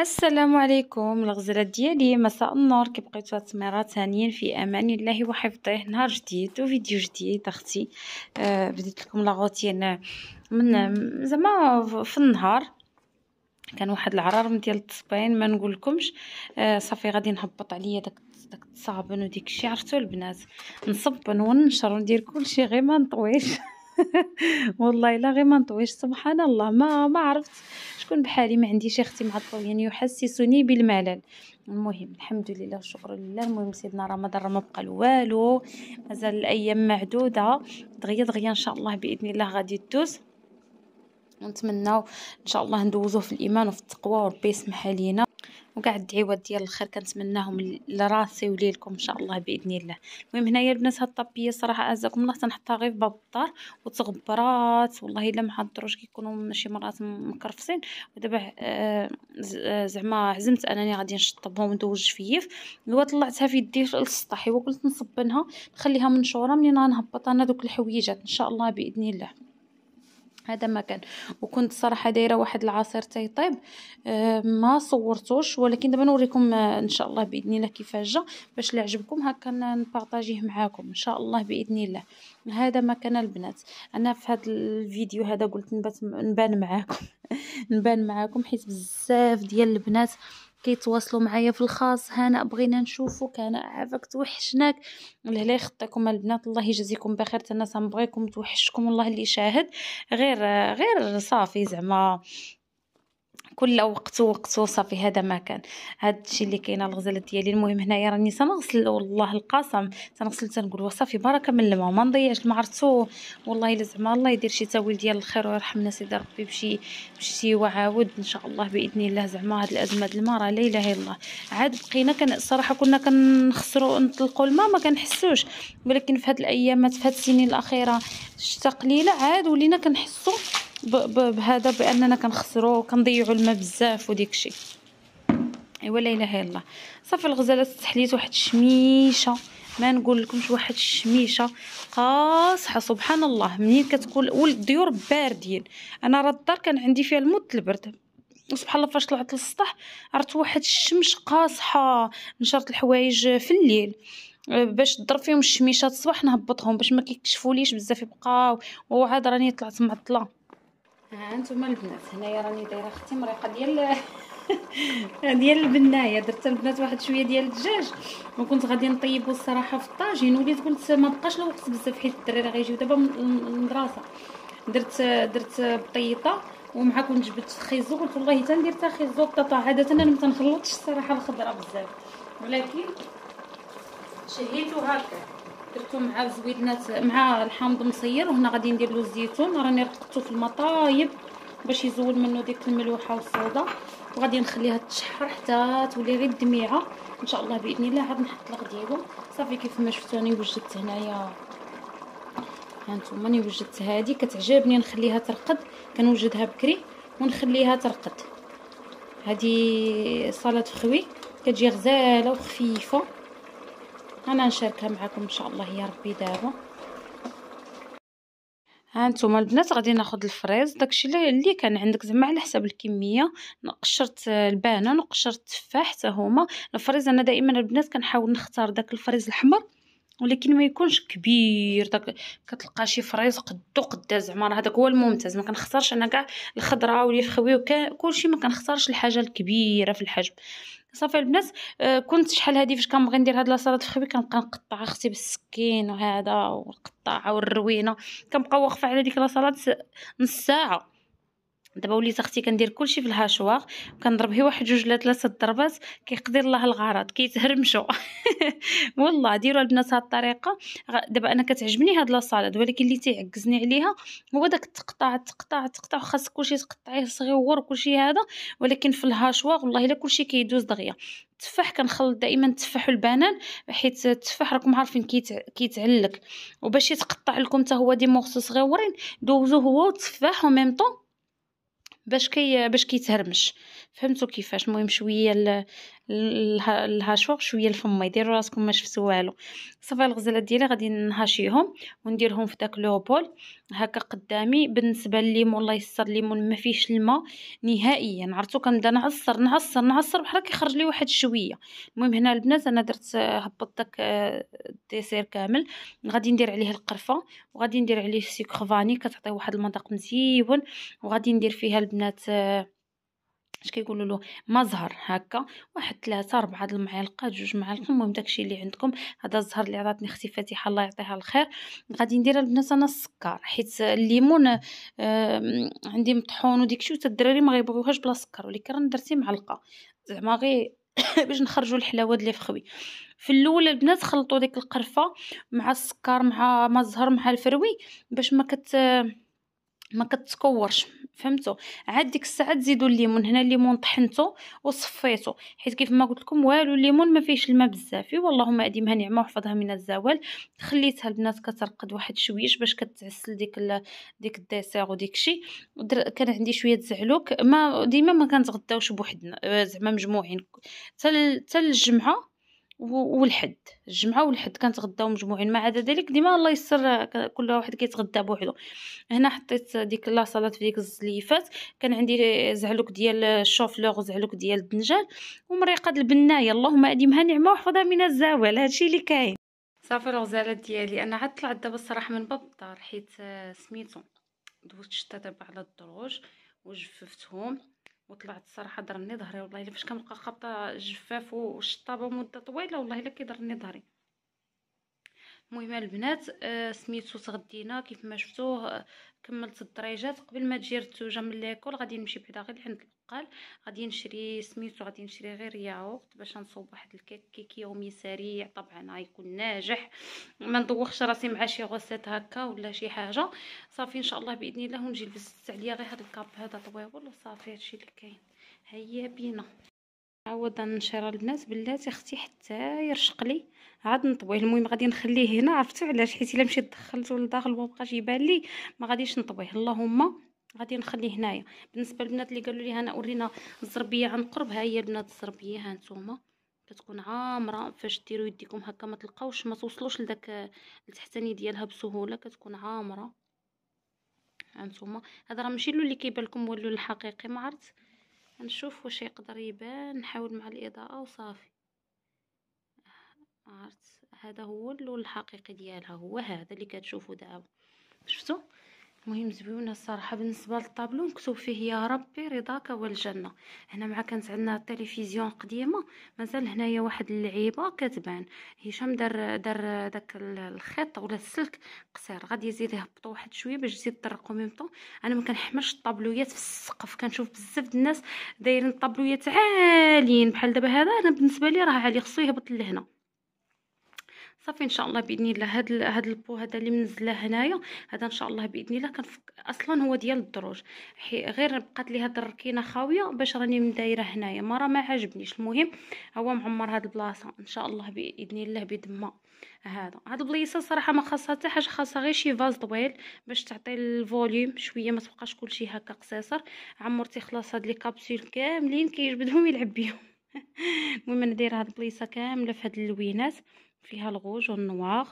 السلام عليكم الغزلات ديالي مساء النور كي بقيتو تمرات ثانيا في امان الله وحفظه نهار جديد وفيديو جديد اختي آه بديت لكم لا من زعما في النهار كان واحد العرار ديال التصبين ما نقولكمش آه صافي غادي نهبط عليا داك داك الصابون وديك الشيء عرفتو البنات نصبن وننشر وندير كلشي غير ما نطويش والله الا غير ما نطويش سبحان الله ما ما عرفت شكون بحالي ما عنديش اختي يعني يحسسني بالملل المهم الحمد لله والشكر لله المهم سيدنا رمضان ما بقى والو مازال الايام معدوده دغيا دغيا ان شاء الله باذن الله غادي تدوز ونتمناو ان شاء الله ندوزوه في الايمان وفي التقوى وربي يسمح لينا وكاع الدعيوات ديال الخير كنتمناهم لراسي وليلكم ان شاء الله باذن الله المهم هنايا البنات هاد الطابيه صراحه عزاكم الله تنحطها غير في باب الدار وتغبرات والله الا ما حضروش كيكونوا شي مرات مكرفسين ودابا آه،, آه زعما عزمت انني غادي نشطبهم ندوج فيف ايوا طلعتها في يدي للسطح ايوا نصبنها نخليها منشوره منين غنهبط انا دوك الحويجات ان شاء الله باذن الله هذا ما كان وكنت صراحه دايره واحد العصير تاي طيب أه ما صورتوش ولكن دابا نوريكم آه، ان شاء الله باذن الله كيفاش جا باش اللي عجبكم هكا نبارطاجيه معاكم ان شاء الله باذن الله هذا ما كان البنات انا في هذا الفيديو هذا قلت نبات نبان معاكم نبان معاكم حيت بزاف ديال البنات كيتواصلوا معايا في الخاص هنا بغينا نشوفوك انا عافاك توحشناك لهلا يخطيكم البنات الله يجازيكم بخير انا تنبغيكم توحشكم والله اللي شاهد غير غير صافي زعما كل وقت وقت وصافي هذا ما كان هذا الشيء اللي كاين الغزاله ديالي المهم هنايا راني تنغسل والله القسم تنغسل تنقول صافي بركه من الماء ما نضيعش المعرض والله الا زعما الله يدير شي تاويل ديال الخير ويرحمنا سيدي ربي بشي بشي وعاود ان شاء الله باذن الله زعما هاد الازمه د الماء راه لا اله الا الله عاد بقينا كان الصراحه كنا كنخسروا نطلقوا الماء ما كنحسوش ولكن في هاد الايامات في هاد السنين الاخيره الشتا قليله عاد ولينا كنحسوا بهذا باننا كنخسروا كنضيعوا الماء بزاف وديك الشيء ايوا لا اله الا الله صافي الغزاله تحليت واحد الشميشه ما نقول لكمش واحد الشميشه قاصحه سبحان الله منين كتكون والديور باردين انا راه الدار كان عندي فيها الموت البرد سبحان الله فاش طلعت للسطح عرفت واحد الشمس قاصحه نشرت الحوايج في الليل أه، باش نضرب فيهم الشميشه الصباح نهبطهم باش ما كيكشفوليش بزاف يبقاو وعاد راني طلعت معطله ها انتم البنات هنايا راني دايره اختي مريقه ديال ديال البنايه درت البنات واحد شويه ديال الدجاج وكنت غادي نطيبو الصراحه في الطاجين وليت قلت ما بقاش الوقت بزاف حيت الدراري غيجيو دابا من المدرسه درت درت بطيطه ومعها كنت جبت خيزو قلت والله حتى ندير تا خيزو بطاطا عاده انا ما تنخلطش الصراحه الخضره بزاف ولكن شهيتو هكا درتو مع الزويدنات مع الحامض مصير وهنا غادي ندير له الزيتون راني رقدته في الماء طايب باش يزول منه ديك الملوحه والصودا وغادي نخليها تشحر حتى تولي غير دميعه ان شاء الله باذن الله عاد نحط الغديوه صافي كيف ما شفتوا انا وجدت هنايا هانتوما راني وجدت هذه كتعجبني نخليها ترقد كنوجدها بكري ونخليها ترقد هذه صلاه فخوي كتجي غزاله وخفيفه انا نشاركها معكم ان شاء الله يا ربي دابا ها نتوما البنات غادي ناخذ الفريز داكشي اللي كان عندك زعما على حسب الكميه قشرت البانان وقشرت التفاح حتى هما الفريز انا دائما البنات كنحاول نختار داك الفريز الاحمر ولكن ما يكونش كبير داك كتلقى شي فريز قدو قدا زعما راه هذاك هو الممتاز ما كنخسرش انا كاع الخضره واليفخوي وكلشي ما كنخسرش الحاجه الكبيره في الحجم صافي البنات آه، كنت شحال هذه فاش كنبغي ندير هاد لاصالات الخبي كنبقى نقطع اختي بالسكين وهذا والقطاعه والروينه كنبقى واقفه على ديك لاصالات نص ساعه دابا وليت اختي كندير كلشي في الهاشوار كنضرب غير واحد جوج لا ثلاثه ضربات كيقدر الله الغرض كيتهرمشوا والله ديروا البنات هاد الطريقه دابا انا كتعجبني هاد لاصالاد ولكن اللي تيعكزني عليها هو داك التقطاع التقطاع التقطاع خاص كلشي تقطعيه صغيور كلشي هذا ولكن في الهاشوار والله الا كلشي كيدوز دغيا التفاح كنخلط دائما التفاح والبنان حيت التفاح راكم عارفين كيتعلق وباش يتقطع لكم حتى هو دي مورسو صغيورين دوزو هو والتفاح وميم طون باش كي باش كيتهرمش فهمتو كيفاش المهم شويه ال... الهاشوغ شويه الفم يديروا راسكم ما شفتوا والو صافي الغزاله ديالي غادي نهاشيهم ونديرهم في داك لو بول هكا قدامي بالنسبه لليمون الله يستر الليمون ما فيهش الماء نهائيا عرفتو كنبدا نعصر نعصر نعصر بحال كيخرج لي واحد شويه المهم هنا البنات انا درت هبط داك الديسير كامل غادي ندير عليه القرفه وغادي ندير عليه السكر فاني كتعطي واحد المذاق مزيون وغادي ندير فيها البنات اش كيقولوا له مظهر هكا واحد ثلاثة أربعة د المعالقات جوج معالق المهم داكشي اللي عندكم هذا الزهر اللي عطاتني اختي فاتحه الله يعطيها الخير غادي ندير البنات انا السكر حيت الليمون آه عندي مطحون وديك شي الدراري ما غيبغيوهاش بلا سكر ولكن راني درتي معلقه زعما غير باش نخرجوا الحلاوه ديال الفخوي في الاول البنات خلطوا ديك القرفه مع السكر مع مع مع الفروي باش ما كت ما كتكورش فهمتوا عاد ديك الساعه تزيدوا الليمون هنا الليمون طحنته وصفيته حيت كيف ما قلت لكم والو الليمون ما فيهش الماء بزاف واللهم اديمها نعمه وحفظها من الزوال خليتها البنات كترقد واحد شويش باش كتعسل ديك ال... ديك الديسير وديك شي در... كان عندي شويه زعلوك ما ديما ما كنتغداوش بوحدنا آه، زعما مجموعين حتى تل... الجمعه والحد الجمعه والحد كنتغداو مجموعين ما عدا ذلك ديما الله يسر كل واحد كيتغدى بوحدو هنا حطيت ديك لا صالات في ديك الزليفات كان عندي زعلوك ديال الشوفلوغ زعلوك ديال الدنجال ومريقه البنايه اللهم اديمها نعمه وحفظها من الزوال هادشي اللي كاين صافي الغزاله ديالي انا عاد طلعت دابا الصراحه من باب الدار حيت سميتو دوزت شتا دابا على الدروج وجففتهم وطلعت الصراحه ضرني ظهري والله الا فاش كنبقى خابطه جفاف وشطابه مده طويله والله الا كيضرني ظهري المهم البنات آه سميتو تغدينا كيف ما شفتوه آه، كملت الدريجات قبل ما تجي رتوجه من ليكول غادي نمشي بعدا غير لعند البقال غادي نشري سميتو غادي نشري غير ياغورت باش نصوب واحد الكيك كيك يومي سريع طبعا غيكون ناجح ما ندوخش راسي مع شي غوسيت هكا ولا شي حاجه صافي ان شاء الله باذن الله ونجي نلبس عليا غير هذا الكاب هذا طويل وصافي هادشي اللي كاين هيا بينا عاود نشرى للناس بلاتي اختي حتى يرشق لي عاد نطوي المهم غادي نخليه هنا عرفتوا علاش حيت الا مشيت دخلته لداخل ومبقاش جيبان لي ما غاديش نطويه اللهم غادي نخليه هنايا بالنسبه للبنات اللي قالوا لي انا ورينا الزربيه عن قرب ها هي البنات الزربيه ها نتوما كتكون عامره فاش ديروا يديكم هكا ما تلقاوش ما توصلوش لذاك التحتاني ديالها بسهوله كتكون عامره ها نتوما هذا راه ماشي اللون اللي كيبان لكم هو اللون الحقيقي ما عرفت نشوف واش يقدر يبان نحاول مع الاضاءه وصافي عرفت هذا هو اللون الحقيقي ديالها هو هذا اللي كتشوفوا دابا شفتوا مهم زويونه الصراحه بالنسبه للطابلو مكتوب فيه يا ربي رضاك والجنه هنا مع كانت عندنا التلفزيون قديمه مازال هنايا واحد اللعيبه كتبان هشام دار دار داك الخيط ولا السلك قصير غادي يزيد يهبطو واحد شويه باش يزيد طرقو ميم انا ما الطابلويات في السقف كنشوف بزاف د الناس دايرين الطابلويات عاليين بحال دابا هذا انا بالنسبه لي راه عالي خصو يهبط لهنا صافي ان شاء الله باذن الله هاد ال... هاد البو هذا اللي منزله هنايا هذا ان شاء الله باذن الله كنفك اصلا هو ديال الدروج حي... غير بقات لي هاد الركينه خاويه باش راني مدايره هنايا ما راه ما عجبنيش المهم هو معمر هاد البلاصه ان شاء الله باذن الله بدما هذا هاد البليصه صراحه ما خاصها حتى حاجه خاصها غير شي فاز طويل باش تعطي الفوليوم شويه ما تبقاش كلشي هكا قصيصر عمرتي خلاص هاد لي كابسول كاملين كيجبدهم يلعب بيهم المهم انا دايره هاد البليصه كامله في هاد اللوينات فيها الغوج والنوار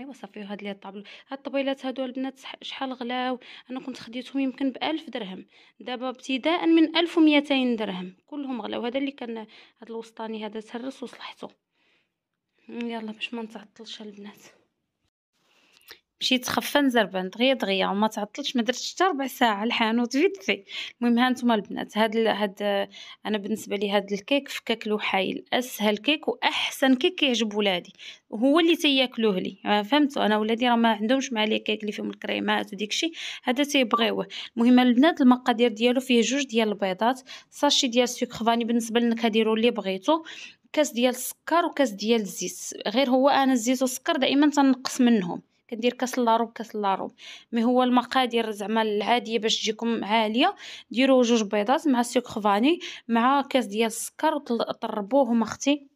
ايوا صافي هاد لي طابلو هاد الطبيلات هادو البنات شحال غلاو انا كنت خديتهم يمكن بألف درهم دابا ابتداء من ألف درهم كلهم غلاو هذا اللي كان هاد الوسطاني هذا تهرس وصلحته يلا باش ما نتعطلش البنات مشيت خفا زربان دغيا دغيا وما تعطلتش ما درتش حتى ربع ساعه الحانوت فيت في المهم ها نتوما البنات هاد ال... هاد انا بالنسبه لي هاد الكيك فكاك حايل اسهل كيك واحسن كيك كيعجب ولادي هو اللي تياكلوه لي آه، فهمتوا انا ولادي راه ما عندهمش مع لي كيك اللي فيهم الكريمات وديك الشيء هذا تيبغيوه المهم البنات المقادير ديالو فيه جوج ديال البيضات ساشي ديال السكر فاني بالنسبه للنكهه ديروا اللي بغيتو كاس ديال السكر وكاس ديال الزيت غير هو انا الزيت والسكر دائما تنقص منهم كندير كاس لاروب كاس لاروب مي هو المقادير زعما العاديه باش تجيكم عاليه ديروا جوج بيضات مع السكر فاني مع كاس ديال السكر وطربوهم اختي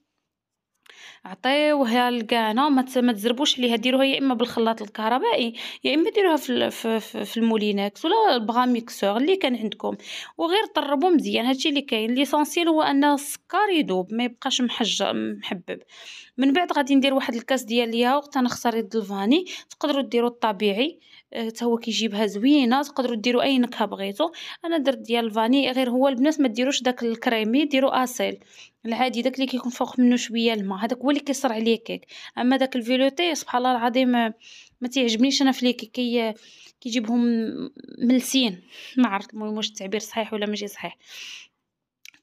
عطيوها لكانا ما تزربوش ليها ديروها يا اما بالخلاط الكهربائي يا اما ديروها في في في المولينكس ولا بغا ميكسور اللي كان عندكم وغير طربوا مزيان هادشي اللي كاين ليسونسيال هو ان السكر يذوب ما يبقاش محج محبب من بعد غادي ندير واحد الكاس ديال الياغورت انا خسرت الفاني تقدروا ديروا الطبيعي حتى آه، هو كيجيبها زوينه تقدروا ديروا اي نكهه بغيتو انا درت ديال الفاني غير هو البنات ما ديروش داك الكريمي ديروا اصيل العادي داك اللي كيكون فوق منه شويه الماء هذاك هو اللي كيصر عليه كيك اما داك الفيلوتي سبحان الله العظيم ما تيعجبنيش انا في الكيك كي كيجيبهم ملسين ما عرفت المهم واش التعبير صحيح ولا ماشي صحيح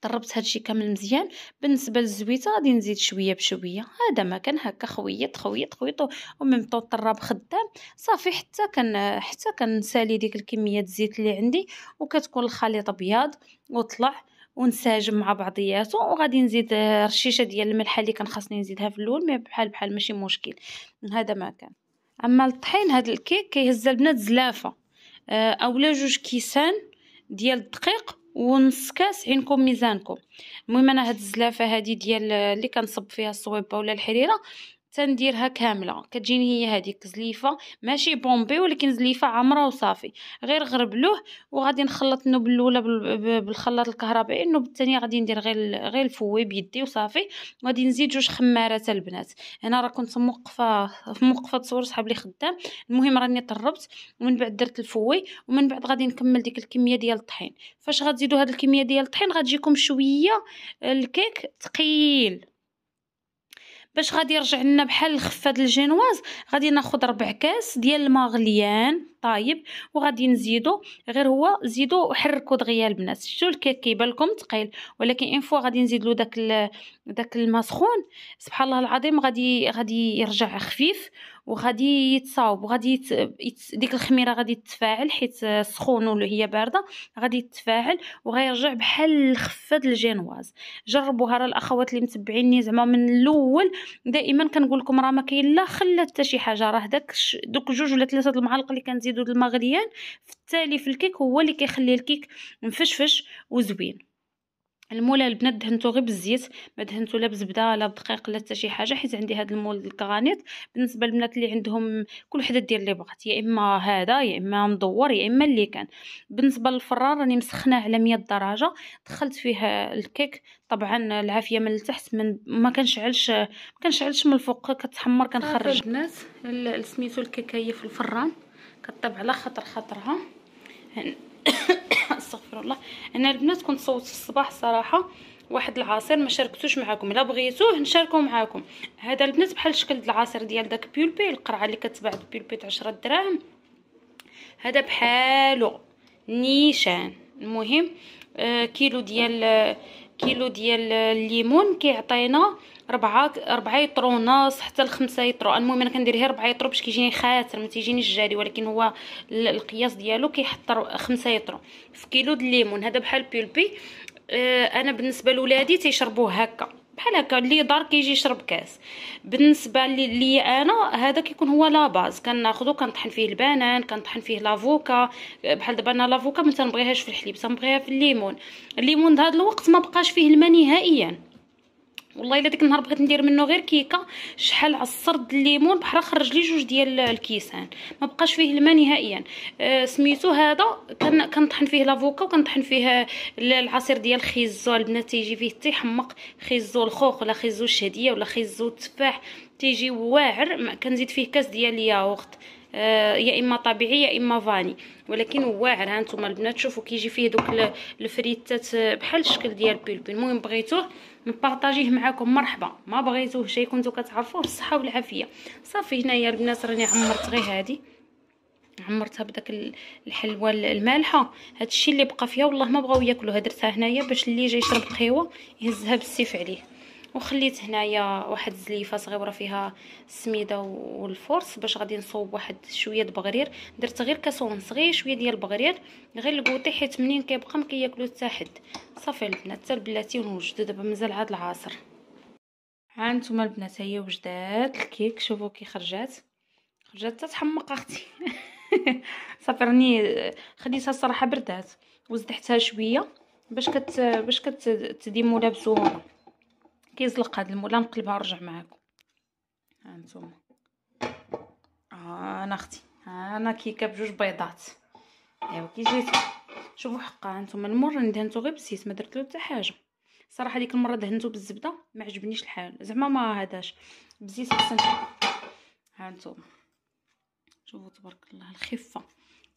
طربت هادشي كامل مزيان بالنسبه للزويته غادي نزيد شويه بشويه هذا ما كان هكا خويط خويط خويط وميم طون الطراب خدام صافي حتى كان حتى كنسالي ديك الكميه الزيت اللي عندي وكتكون الخليط ابيض وطلع ونساجم مع بعضياتو وغادي نزيد آه، رشيشه ديال الملحه اللي كان خاصني نزيدها في الاول مي بحال بحال ماشي مشكل هذا ما كان اما الطحين هذا الكيك كيهز البنات زلافه آه، اولا جوج كيسان ديال الدقيق ونص كاس عينكم ميزانكم المهم انا هاد الزلافه هادي ديال آه، اللي كنصب فيها الصويبه ولا الحريره تنديرها كامله كتجيني هي هذيك زليفه ماشي بومبي ولكن زليفه عامره وصافي غير غربلوه وغادي نخلط النوب الاولى بالخلاط الكهربائي النوب الثانيه غادي ندير غير غير الفوي بيدي وصافي وغادي نزيد جوج خمارات البنات هنا راه كنت موقفه موقفه تصور صحاب لي خدام المهم راني طربت ومن بعد درت الفوي ومن بعد غادي نكمل ديك الكميه ديال الطحين فاش غتزيدوا هاد الكميه ديال الطحين غتجيكم شويه الكيك ثقيل باش غادي يرجع لنا بحال الخفه الجينواز غادي ناخذ ربع كاس ديال الماء غليان طايب وغادي نزيدو غير هو زيدو وحركو دغيا البنات شتو الكيك كيبان لكم ثقيل ولكن ان فوا غادي نزيد له داك داك الماء سخون سبحان الله العظيم غادي غادي يرجع خفيف وغادي يتصاوب وغادي يت... يت... ديك الخميره غادي تتفاعل حيت سخون وهي بارده غادي تتفاعل وغيرجع بحال خفاد الجينواز جربوها راه الاخوات اللي متبعيني زعما من الاول دائما كنقول لكم راه ما كاين لا خلات حتى شي حاجه راه داك ش... دوك جوج ولا ثلاثه المعالق اللي كنزيد كنزيدو المغليان في التالي في الكيك هو اللي كيخلي الكيك مفشفش وزوين المول البنات دهنتو غير بالزيت ما دهنتو لا بزبده لا بدقيق لا حتى شي حاجه حيت عندي هاد المول الكرانيت بالنسبه للبنات اللي عندهم كل وحده دير اللي بغات يا اما هذا يا اما مدور يا اما اللي كان بالنسبه للفرار راني مسخناه على 100 درجه دخلت فيه الكيك طبعا العافيه من التحت من ما كنشعلش ما كنشعلش من الفوق كتحمر كنخرج البنات سميتو الكيكه هي في الفران كطيب على خاطر خاطرها استغفر الله انا البنات كنت صوت في الصباح صراحه واحد العصير ما شاركتوش معكم الا بغيتوه نشاركو معكم هذا البنات بحال شكل العصير ديال داك بيولبي القرعه اللي كتباع بيولبي 10 دراهم هذا بحالو نيشان المهم آه كيلو ديال آه، كيلو ديال الليمون كيعطينا ربعة ربعة يطرو ونص حتى لخمسة يطرو المهم انا كندير غير ربعة يطرو باش كيجيني خاتر ما تيجينيش جاري ولكن هو القياس ديالو كيحط خمسة يطرو في كيلو د الليمون هذا بحال بيلبي آه، انا بالنسبه لولادي تيشربوه هكا بحال هكا اللي دار كيجي يشرب كاس بالنسبه لي انا هذا كيكون هو لا باز كناخذو كنطحن فيه البنان كنطحن فيه لافوكا بحال دابا انا لافوكا ما تنبغيهاش في الحليب تنبغيها في الليمون الليمون هذا الوقت ما بقاش فيه الماء نهائيا والله الا ديك النهار بغيت ندير منه غير كيكه شحال عصرت الليمون بحال خرج لي جوج ديال الكيسان ما بقاش فيه الماء نهائيا آه سميتو هذا كان كنطحن فيه لافوكا وكنطحن فيه العصير ديال الخيزو البنات تيجي فيه تيحمق خيزو الخوخ ولا خيزو الشهديه ولا خيزو التفاح تيجي واعر كنزيد فيه كاس ديال الياغورت آه يا اما طبيعي يا اما فاني ولكن واعر ها نتوما البنات شوفوا كيجي فيه دوك الفريتات بحال الشكل ديال البلبل المهم بغيتوه نبارطاجيه معاكم مرحبا ما بغيتوه شي كنتو كتعرفوه بالصحه والعافيه صافي هنايا البنات راني عمرت غير هادي عمرتها بداك الحلوه المالحه هادشي اللي بقى فيها والله ما بغاو ياكلوها درتها هنايا باش اللي جاي يشرب القهوه يهزها بالسيف عليه وخليت هنايا واحد الزليفه صغيره فيها السميده والفرص باش غادي نصوب واحد شويه بغرير درت غير كاسون صغير شويه ديال البغرير غير البوطي حيت منين كيبقى مكياكلو حتى حد صافي البنات حتى البلاتي ونوجدو دابا مازال عاد العصر ها البنات هي وجدات الكيك شوفوا كي خرجات خرجات تتحمق اختي صافي راني خديتها الصراحه بردات وزدحتها شويه باش كت باش كتديمو لابسوهم كيزلق المول المولى نقلبها ونرجع معاكم ها نتوما آه، انا اختي انا كيكه بجوج بيضات ايوا كي جيت شوفوا حقها نتوما المره ندهنتو غير بالزيت ما درت له حتى حاجه صراحه ديك المره دهنتو بالزبده ما عجبنيش الحال زعما ما هداش بالزيت احسن ها نتوما شوفوا تبارك الله الخفه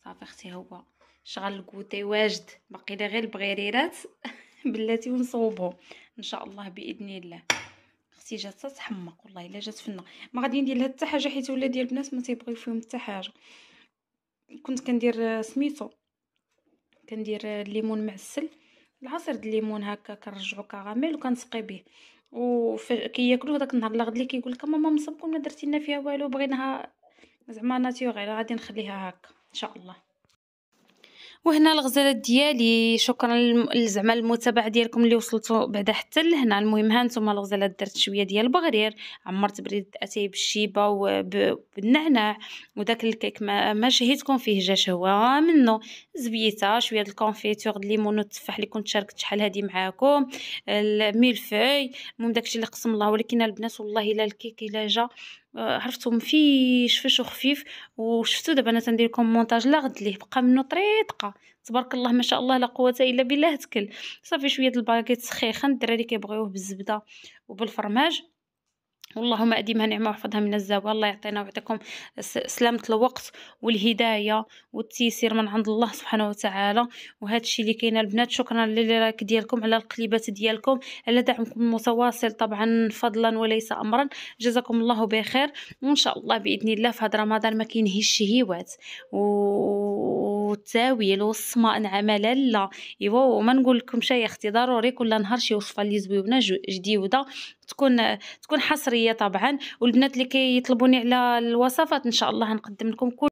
صافي اختي هو شغل الكوتي واجد باقي لي غير البغيريرات بلاتي ونصوبهم ان شاء الله باذن الله اختي جات تحمق والله الا جات فنه ما غادي ندير لها حتى حاجه حيت ولا ديال البنات ما تيبغيو فيهم حتى حاجه كنت كندير سميتو كندير الليمون معسل العصير د الليمون هكا كنرجعو كراميل وكنسقي به وكياكلو داك النهار الغد لي كيقول لك ماما مصبكم ما درتي لنا فيها والو بغيناها زعما ناتيوريل غادي نخليها هكا ان شاء الله وهنا الغزالات ديالي شكرا زعما المتابعه ديالكم اللي وصلتوا بعدا حتى لهنا المهم ها نتوما الغزالات درت شويه ديال البغرير عمرت بريد اتاي بالشيبه وبالنعناع وداك الكيك ما, ما شهيتكم فيه جا شهوه منه زبيته شويه د الكونفيتور الليمون والتفاح اللي كنت شاركت شحال هادي معاكم الميلفي المهم داكشي اللي قسم الله ولكن البنات والله الا الكيك الا جا آه، عرفتهم فيش فيش وخفيف وشفتو دابا انا تندير لكم مونتاج لغد ليه بقى منه طريقه تبارك الله ما شاء الله لا قوه الا بالله تكل صافي شويه الباكيت سخيخه الدراري كيبغيوه بالزبده وبالفرماج اللهم أديمها نعمة واحفظها من الزوال الله يعطينا ويعطيكم سلامة الوقت والهداية والتيسير من عند الله سبحانه وتعالى وهذا الشيء اللي كاين البنات شكرا للرايك ديالكم على القليبات ديالكم على دعمكم المتواصل طبعا فضلا وليس أمرا جزاكم الله بخير وإن شاء الله بإذن الله في هذا رمضان ما كينهيش الشهيوات والتاويل والصماء نعم لا لا ايوا وما نقول لكم شي اختي ضروري كل نهار شي وصفه اللي زويونه جديده تكون تكون حصر مصريه طبعا والبنات اللي كيطلبوني على الوصفات ان شاء الله غنقدم لكم كل